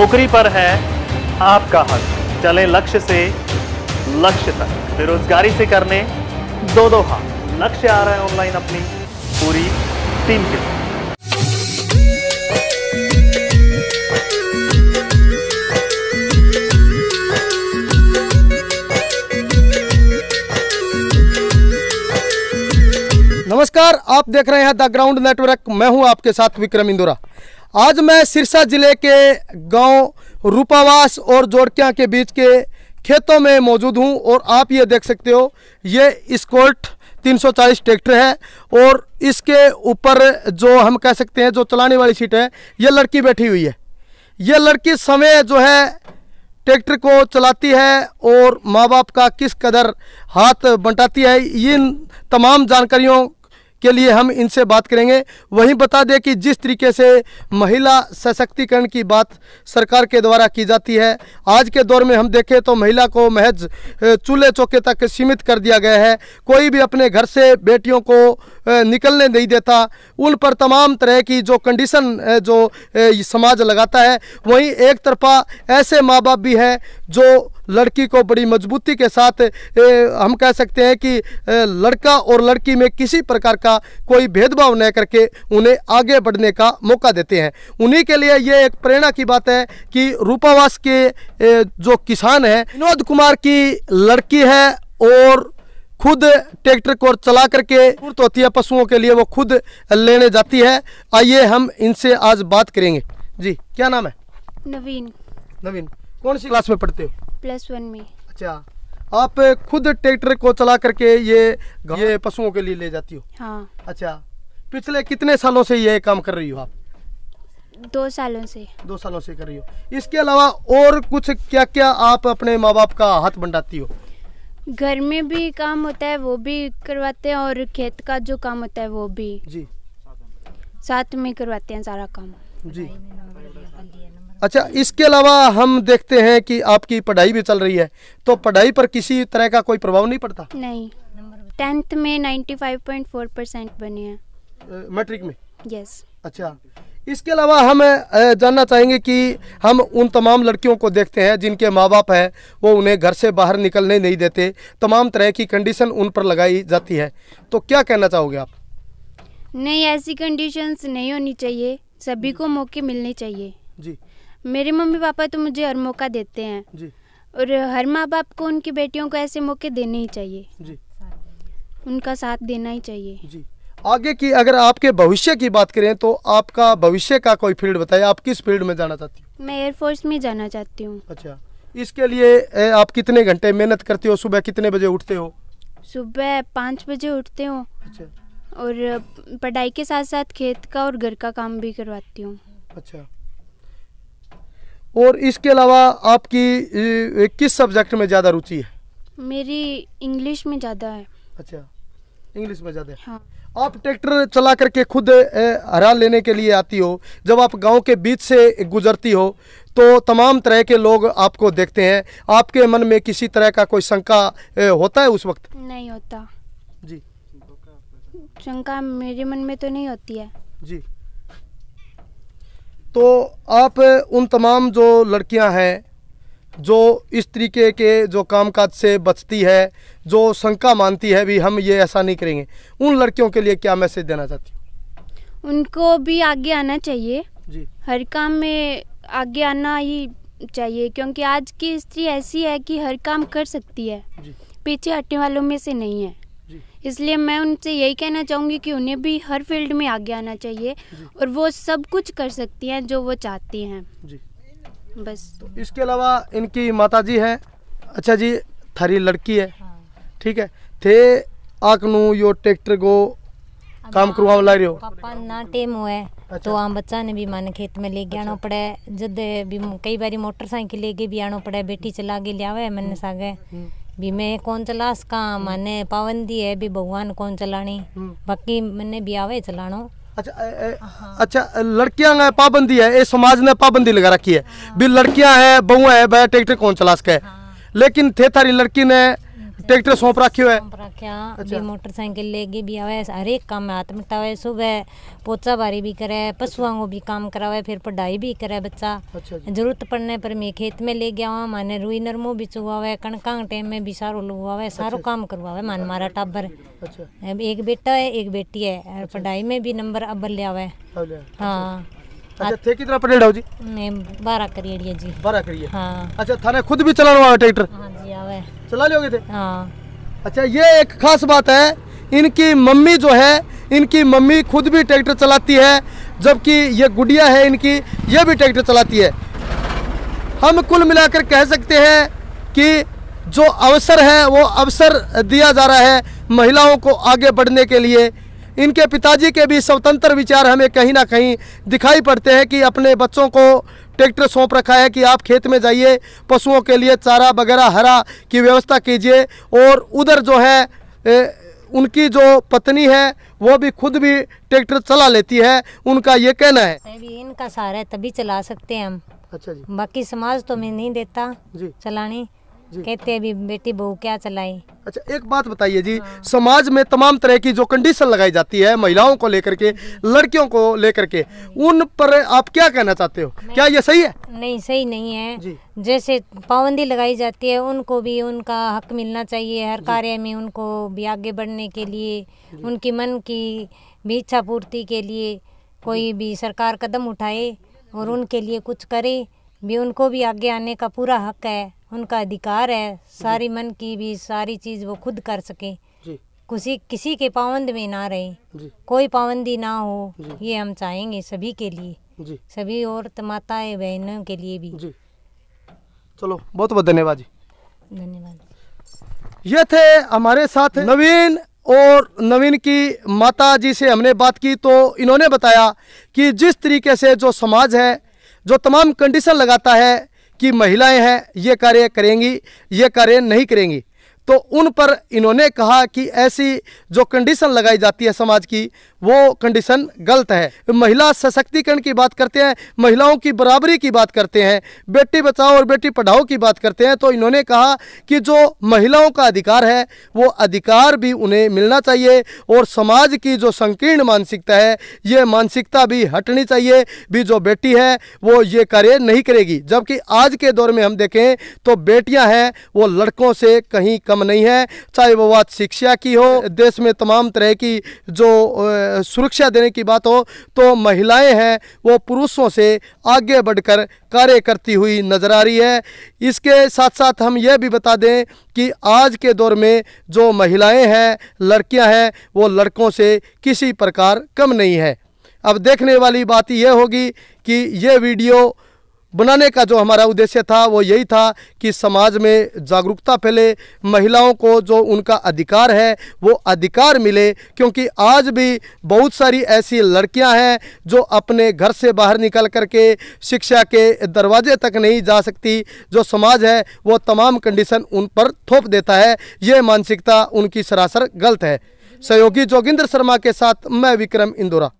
नौकरी पर है आपका हक चले लक्ष्य से लक्ष्य तक बेरोजगारी से करने दो दो हाथ लक्ष्य आ रहा है ऑनलाइन अपनी पूरी टीम के नमस्कार आप देख रहे हैं द ग्राउंड नेटवर्क मैं हूं आपके साथ विक्रम इंदोरा आज मैं सिरसा जिले के गांव रूपावास और जोड़किया के बीच के खेतों में मौजूद हूं और आप ये देख सकते हो ये स्कोल्ट 340 ट्रैक्टर है और इसके ऊपर जो हम कह सकते हैं जो चलाने वाली सीट है ये लड़की बैठी हुई है ये लड़की समय जो है ट्रैक्टर को चलाती है और माँ बाप का किस कदर हाथ बंटाती है इन तमाम जानकारियों के लिए हम इनसे बात करेंगे वहीं बता दें कि जिस तरीके से महिला सशक्तिकरण की बात सरकार के द्वारा की जाती है आज के दौर में हम देखें तो महिला को महज चूल्हे चौके तक सीमित कर दिया गया है कोई भी अपने घर से बेटियों को निकलने नहीं देता उन पर तमाम तरह की जो कंडीशन जो समाज लगाता है वहीं एक तरफा ऐसे माँ बाप भी हैं जो लड़की को बड़ी मजबूती के साथ ए, हम कह सकते हैं कि लड़का और लड़की में किसी प्रकार का कोई भेदभाव न करके उन्हें आगे बढ़ने का मौका देते हैं उन्हीं के लिए ये एक प्रेरणा की बात है कि रूपावास के ए, जो किसान हैं विनोद कुमार की लड़की है और खुद ट्रैक्टर को चला करके तो होती है पशुओं के लिए वो खुद लेने जाती है आइए हम इनसे आज बात करेंगे जी क्या नाम है नवीन नवीन कौन सी क्लास में पढ़ते हो प्लस वन में अच्छा आप खुद ट्रैक्टर को चला करके ये ये पशुओं के लिए ले जाती हो हाँ अच्छा पिछले कितने सालों से ये काम कर रही हो आप दो सालों से दो सालों से कर रही हो इसके अलावा और कुछ क्या क्या आप अपने माँ बाप का हाथ बंटाती हो घर में भी काम होता है वो भी करवाते हैं और खेत का जो काम होता है वो भी जी साथ में करवाते हैं सारा काम जी अच्छा इसके अलावा हम देखते हैं कि आपकी पढ़ाई भी चल रही है तो पढ़ाई पर किसी तरह का कोई प्रभाव नहीं पड़ता नहीं टेंथ में 95.4 परसेंट बने हैं मैट्रिक में यस अच्छा इसके अलावा हम जानना चाहेंगे कि हम उन तमाम लड़कियों को देखते हैं जिनके माँ बाप हैं वो उन्हें घर से बाहर निकलने नहीं देते तमाम तरह की कंडीशन उन पर लगाई जाती है तो क्या कहना चाहोगे आप नहीं ऐसी कंडीशंस नहीं होनी चाहिए सभी को मौके मिलने चाहिए जी मेरे मम्मी पापा तो मुझे हर मौका देते हैं जी और हर माँ बाप को उनकी बेटियों को ऐसे मौके देने ही चाहिए जी उनका साथ देना ही चाहिए जी आगे की अगर आपके भविष्य की बात करें तो आपका भविष्य का कोई फील्ड बताइए आप किस फील्ड में जाना चाहती हूँ मैं एयरफोर्स में जाना चाहती हूँ अच्छा इसके लिए आप कितने घंटे मेहनत करते हो सुबह कितने बजे उठते हो सुबह पाँच बजे उठते हो अच्छा और पढ़ाई के साथ साथ खेत का और घर का काम भी करवाती हूँ अच्छा और इसके अलावा आपकी किस सब्जेक्ट में ज़्यादा रुचि है मेरी इंग्लिश में ज़्यादा है अच्छा इंग्लिश में ज़्यादा हाँ। आप ट्रैक्टर चला करके खुद हरा लेने के लिए आती हो जब आप गांव के बीच से गुजरती हो तो तमाम तरह के लोग आपको देखते हैं आपके मन में किसी तरह का कोई शंका होता है उस वक्त नहीं होता जी शंका मेरे मन में तो नहीं होती है जी तो आप उन तमाम जो लड़कियां हैं जो इस तरीके के जो कामकाज से बचती है जो शंका मानती है भी हम ये ऐसा नहीं करेंगे उन लड़कियों के लिए क्या मैसेज देना चाहती हूँ उनको भी आगे आना चाहिए जी हर काम में आगे आना ही चाहिए क्योंकि आज की स्त्री ऐसी है कि हर काम कर सकती है पीछे हटने वालों में से नहीं है इसलिए मैं उनसे यही कहना चाहूँगी कि उन्हें भी हर फील्ड में आगे आना चाहिए और वो सब कुछ कर सकती हैं जो वो चाहती हैं बस तो इसके अलावा इनकी माता जी है अच्छा जी थारी लड़की है हाँ। ठीक है थे आकनू यो ट्रैक्टर को काम करवा ला रहे हो पापा ना टेम हुआ है तो अच्छा। तो आम बच्चा ने भी मन खेत में ले गया अच्छा। पड़े जद भी कई बार मोटरसाइकिल लेके भी आना पड़े बेटी चला के लिया मैंने हम्म। सागे हम्म। भी मैं कौन चलास का मैंने हम्म। पाबंदी है भी भगवान कौन चलानी हम्म। बाकी मैंने भी आवे चलानो अच्छा ए, हाँ। अच्छा लड़कियां ने पाबंदी है ये समाज ने पाबंदी लगा रखी है हाँ। भी लड़कियां है बहुआ है ट्रैक्टर कौन चला सके हाँ। लेकिन थे थारी लड़की ने ट्रैक्टर सौंप रखे हुए अच्छा। मोटरसाइकिल लेके भी आवे हर एक काम में हाथ सुबह पोचा बारी भी करे अच्छा। पशुओं को भी काम करावे फिर पढ़ाई भी करे बच्चा अच्छा जरूरत पड़ने पर मैं खेत में ले गया हुआ माने रुई नरमो भी चुवावे कणका टाइम में भी सारो लुवावे अच्छा। सारो काम करवावे मान मारा टाबर अच्छा। एक बेटा है एक बेटी है पढ़ाई में भी नंबर अब्बर ले आवे हाँ अच्छा थे कितना परेड हो जी मैं बारह करिए जी बारह करिए हाँ अच्छा थाने खुद भी चलाना हुआ ट्रैक्टर हाँ चला लोगे थे हाँ। अच्छा ये एक खास बात है इनकी मम्मी जो है इनकी मम्मी खुद भी ट्रैक्टर चलाती है जबकि ये गुडिया है इनकी ये भी ट्रैक्टर चलाती है हम कुल मिलाकर कह सकते हैं कि जो अवसर है वो अवसर दिया जा रहा है महिलाओं को आगे बढ़ने के लिए इनके पिताजी के भी स्वतंत्र विचार हमें कहीं ना कहीं दिखाई पड़ते हैं कि अपने बच्चों को ट्रैक्टर सौंप रखा है कि आप खेत में जाइए पशुओं के लिए चारा वगैरह हरा की व्यवस्था कीजिए और उधर जो है ए, उनकी जो पत्नी है वो भी खुद भी ट्रैक्टर चला लेती है उनका ये कहना है इनका सहारा तभी चला सकते हैं हम अच्छा जी बाकी समाज तो मैं नहीं देता जी चलानी कहते हैं बेटी बहू क्या चलाए अच्छा एक बात बताइए जी हाँ। समाज में तमाम तरह की जो कंडीशन लगाई जाती है महिलाओं को लेकर के लड़कियों को लेकर के उन पर आप क्या कहना चाहते हो क्या ये सही है नहीं सही नहीं है जैसे पाबंदी लगाई जाती है उनको भी उनका हक मिलना चाहिए हर कार्य में उनको भी आगे बढ़ने के लिए उनकी मन की भी इच्छा पूर्ति के लिए कोई भी सरकार कदम उठाए और उनके लिए कुछ करे भी उनको भी आगे आने का पूरा हक है उनका अधिकार है सारी मन की भी सारी चीज़ वो खुद कर सके किसी किसी के पाबंद में ना रहे कोई पाबंदी ना हो ये हम चाहेंगे सभी के लिए सभी और माताएं बहनों के लिए भी चलो बहुत बहुत धन्यवाद जी धन्यवाद ये थे हमारे साथ नवीन और नवीन की माता जी से हमने बात की तो इन्होंने बताया कि जिस तरीके से जो समाज है जो तमाम कंडीशन लगाता है कि महिलाएं हैं ये कार्य करेंगी ये कार्य नहीं करेंगी तो उन पर इन्होंने कहा कि ऐसी जो कंडीशन लगाई जाती है समाज की वो कंडीशन गलत है महिला सशक्तिकरण की बात करते हैं महिलाओं की बराबरी की बात करते हैं बेटी बचाओ और बेटी पढ़ाओ की बात करते हैं तो इन्होंने कहा कि जो महिलाओं का अधिकार है वो अधिकार भी उन्हें मिलना चाहिए और समाज की जो संकीर्ण मानसिकता है ये मानसिकता भी हटनी चाहिए भी जो बेटी है वो ये कार्य नहीं करेगी जबकि आज के दौर में हम देखें तो बेटियाँ हैं वो लड़कों से कहीं कम नहीं है चाहे वो बात शिक्षा की हो देश में तमाम तरह की जो सुरक्षा देने की बात हो तो महिलाएं हैं वो पुरुषों से आगे बढ़कर कार्य करती हुई नज़र आ रही है इसके साथ साथ हम यह भी बता दें कि आज के दौर में जो महिलाएं हैं लड़कियां हैं वो लड़कों से किसी प्रकार कम नहीं है अब देखने वाली बात यह होगी कि ये वीडियो बनाने का जो हमारा उद्देश्य था वो यही था कि समाज में जागरूकता फैले महिलाओं को जो उनका अधिकार है वो अधिकार मिले क्योंकि आज भी बहुत सारी ऐसी लड़कियां हैं जो अपने घर से बाहर निकल करके शिक्षा के दरवाजे तक नहीं जा सकती जो समाज है वो तमाम कंडीशन उन पर थोप देता है ये मानसिकता उनकी सरासर गलत है सहयोगी जोगिंद्र शर्मा के साथ मैं विक्रम इंदौरा